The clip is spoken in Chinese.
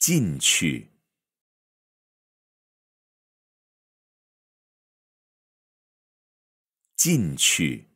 进去，进去。